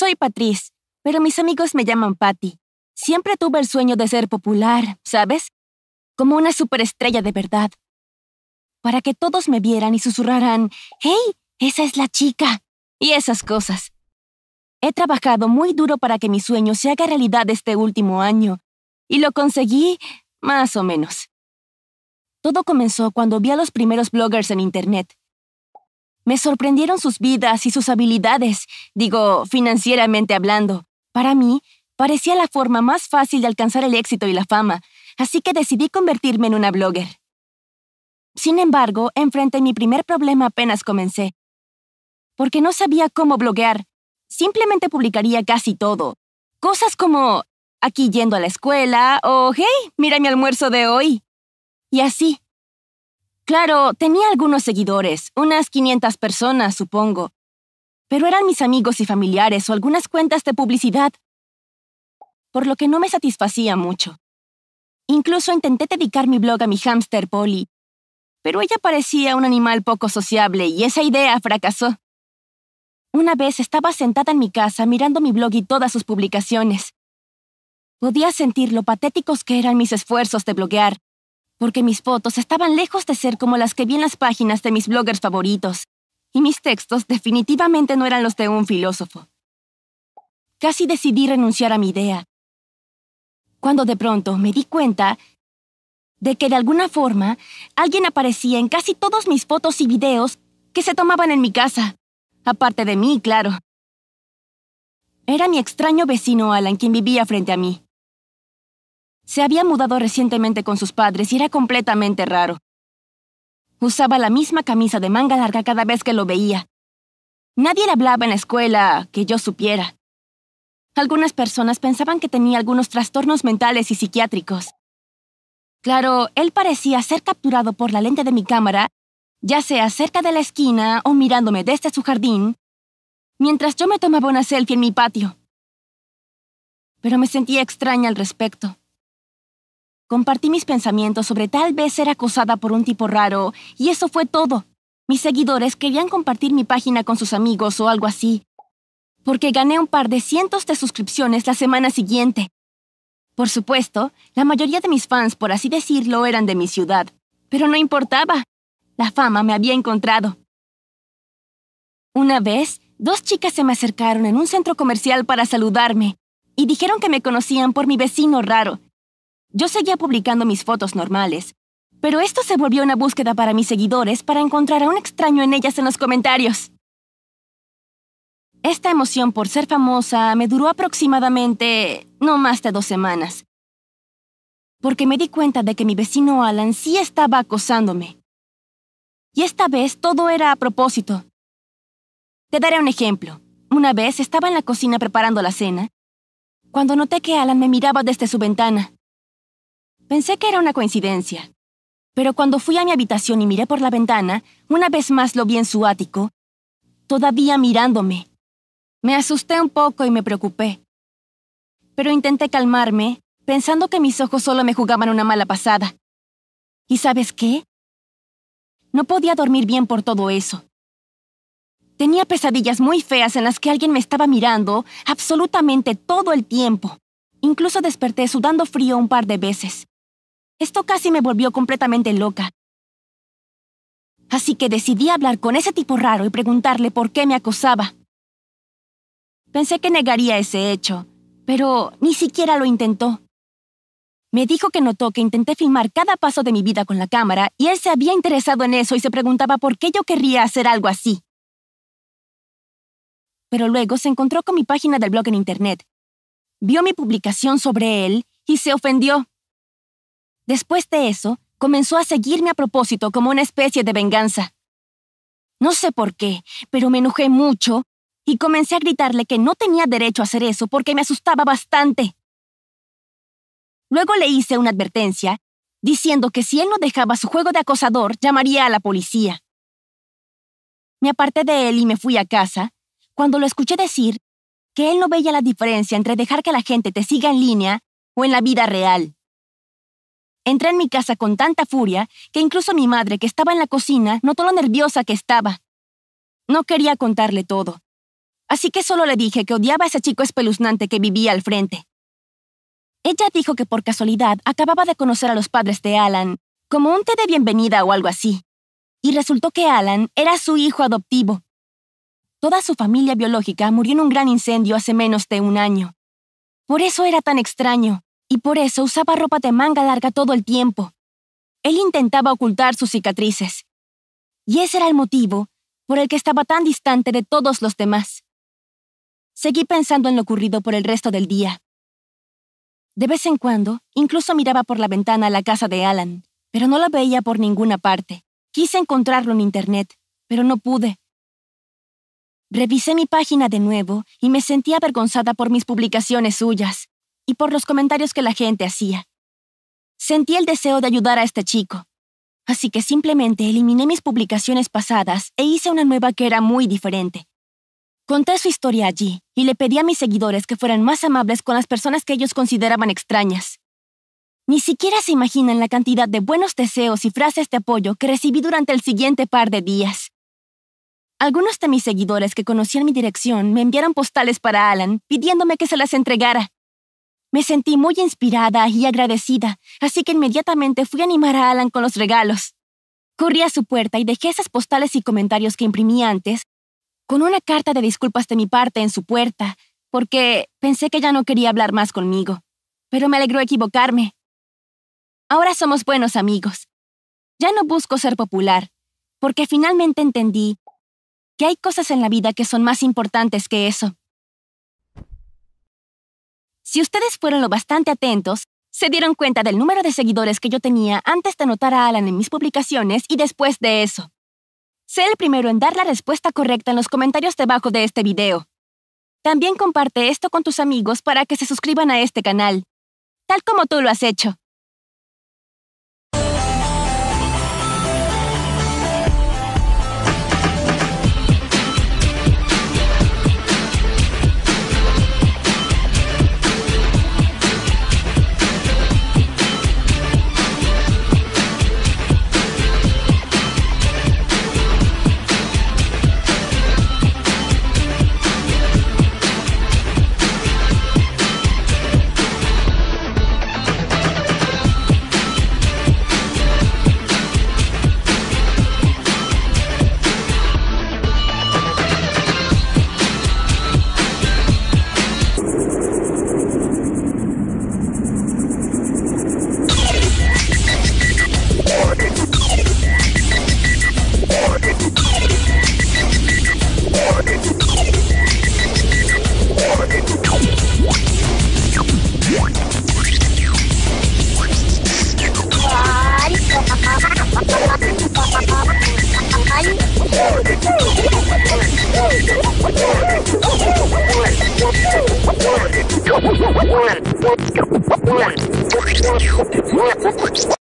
Soy Patriz, pero mis amigos me llaman Patty. Siempre tuve el sueño de ser popular, ¿sabes? Como una superestrella de verdad. Para que todos me vieran y susurraran, ¡Hey! Esa es la chica. Y esas cosas. He trabajado muy duro para que mi sueño se haga realidad este último año, y lo conseguí más o menos. Todo comenzó cuando vi a los primeros bloggers en Internet. Me sorprendieron sus vidas y sus habilidades, digo, financieramente hablando. Para mí, parecía la forma más fácil de alcanzar el éxito y la fama, así que decidí convertirme en una blogger. Sin embargo, enfrenté mi primer problema apenas comencé. Porque no sabía cómo bloguear. Simplemente publicaría casi todo. Cosas como aquí yendo a la escuela o hey, mira mi almuerzo de hoy. Y así, Claro, tenía algunos seguidores, unas 500 personas, supongo. Pero eran mis amigos y familiares o algunas cuentas de publicidad, por lo que no me satisfacía mucho. Incluso intenté dedicar mi blog a mi hámster Polly, pero ella parecía un animal poco sociable y esa idea fracasó. Una vez estaba sentada en mi casa mirando mi blog y todas sus publicaciones. Podía sentir lo patéticos que eran mis esfuerzos de bloguear porque mis fotos estaban lejos de ser como las que vi en las páginas de mis bloggers favoritos, y mis textos definitivamente no eran los de un filósofo. Casi decidí renunciar a mi idea, cuando de pronto me di cuenta de que de alguna forma alguien aparecía en casi todos mis fotos y videos que se tomaban en mi casa, aparte de mí, claro. Era mi extraño vecino Alan quien vivía frente a mí. Se había mudado recientemente con sus padres y era completamente raro. Usaba la misma camisa de manga larga cada vez que lo veía. Nadie le hablaba en la escuela que yo supiera. Algunas personas pensaban que tenía algunos trastornos mentales y psiquiátricos. Claro, él parecía ser capturado por la lente de mi cámara, ya sea cerca de la esquina o mirándome desde su jardín, mientras yo me tomaba una selfie en mi patio. Pero me sentía extraña al respecto. Compartí mis pensamientos sobre tal vez ser acosada por un tipo raro, y eso fue todo. Mis seguidores querían compartir mi página con sus amigos o algo así, porque gané un par de cientos de suscripciones la semana siguiente. Por supuesto, la mayoría de mis fans, por así decirlo, eran de mi ciudad, pero no importaba. La fama me había encontrado. Una vez, dos chicas se me acercaron en un centro comercial para saludarme y dijeron que me conocían por mi vecino raro, yo seguía publicando mis fotos normales, pero esto se volvió una búsqueda para mis seguidores para encontrar a un extraño en ellas en los comentarios. Esta emoción por ser famosa me duró aproximadamente no más de dos semanas, porque me di cuenta de que mi vecino Alan sí estaba acosándome. Y esta vez todo era a propósito. Te daré un ejemplo. Una vez estaba en la cocina preparando la cena, cuando noté que Alan me miraba desde su ventana. Pensé que era una coincidencia. Pero cuando fui a mi habitación y miré por la ventana, una vez más lo vi en su ático, todavía mirándome. Me asusté un poco y me preocupé. Pero intenté calmarme, pensando que mis ojos solo me jugaban una mala pasada. ¿Y sabes qué? No podía dormir bien por todo eso. Tenía pesadillas muy feas en las que alguien me estaba mirando absolutamente todo el tiempo. Incluso desperté sudando frío un par de veces. Esto casi me volvió completamente loca. Así que decidí hablar con ese tipo raro y preguntarle por qué me acosaba. Pensé que negaría ese hecho, pero ni siquiera lo intentó. Me dijo que notó que intenté filmar cada paso de mi vida con la cámara y él se había interesado en eso y se preguntaba por qué yo querría hacer algo así. Pero luego se encontró con mi página del blog en internet. Vio mi publicación sobre él y se ofendió. Después de eso, comenzó a seguirme a propósito como una especie de venganza. No sé por qué, pero me enojé mucho y comencé a gritarle que no tenía derecho a hacer eso porque me asustaba bastante. Luego le hice una advertencia, diciendo que si él no dejaba su juego de acosador, llamaría a la policía. Me aparté de él y me fui a casa, cuando lo escuché decir que él no veía la diferencia entre dejar que la gente te siga en línea o en la vida real. Entré en mi casa con tanta furia que incluso mi madre, que estaba en la cocina, notó lo nerviosa que estaba. No quería contarle todo. Así que solo le dije que odiaba a ese chico espeluznante que vivía al frente. Ella dijo que por casualidad acababa de conocer a los padres de Alan, como un té de bienvenida o algo así. Y resultó que Alan era su hijo adoptivo. Toda su familia biológica murió en un gran incendio hace menos de un año. Por eso era tan extraño y por eso usaba ropa de manga larga todo el tiempo. Él intentaba ocultar sus cicatrices. Y ese era el motivo por el que estaba tan distante de todos los demás. Seguí pensando en lo ocurrido por el resto del día. De vez en cuando, incluso miraba por la ventana a la casa de Alan, pero no la veía por ninguna parte. Quise encontrarlo en Internet, pero no pude. Revisé mi página de nuevo y me sentí avergonzada por mis publicaciones suyas y por los comentarios que la gente hacía. Sentí el deseo de ayudar a este chico, así que simplemente eliminé mis publicaciones pasadas e hice una nueva que era muy diferente. Conté su historia allí y le pedí a mis seguidores que fueran más amables con las personas que ellos consideraban extrañas. Ni siquiera se imaginan la cantidad de buenos deseos y frases de apoyo que recibí durante el siguiente par de días. Algunos de mis seguidores que conocían mi dirección me enviaron postales para Alan pidiéndome que se las entregara. Me sentí muy inspirada y agradecida, así que inmediatamente fui a animar a Alan con los regalos. Corrí a su puerta y dejé esas postales y comentarios que imprimí antes, con una carta de disculpas de mi parte en su puerta, porque pensé que ya no quería hablar más conmigo. Pero me alegró equivocarme. Ahora somos buenos amigos. Ya no busco ser popular, porque finalmente entendí que hay cosas en la vida que son más importantes que eso. Si ustedes fueron lo bastante atentos, se dieron cuenta del número de seguidores que yo tenía antes de anotar a Alan en mis publicaciones y después de eso. Sé el primero en dar la respuesta correcta en los comentarios debajo de este video. También comparte esto con tus amigos para que se suscriban a este canal, tal como tú lo has hecho. one, one, one, one, one, one, one,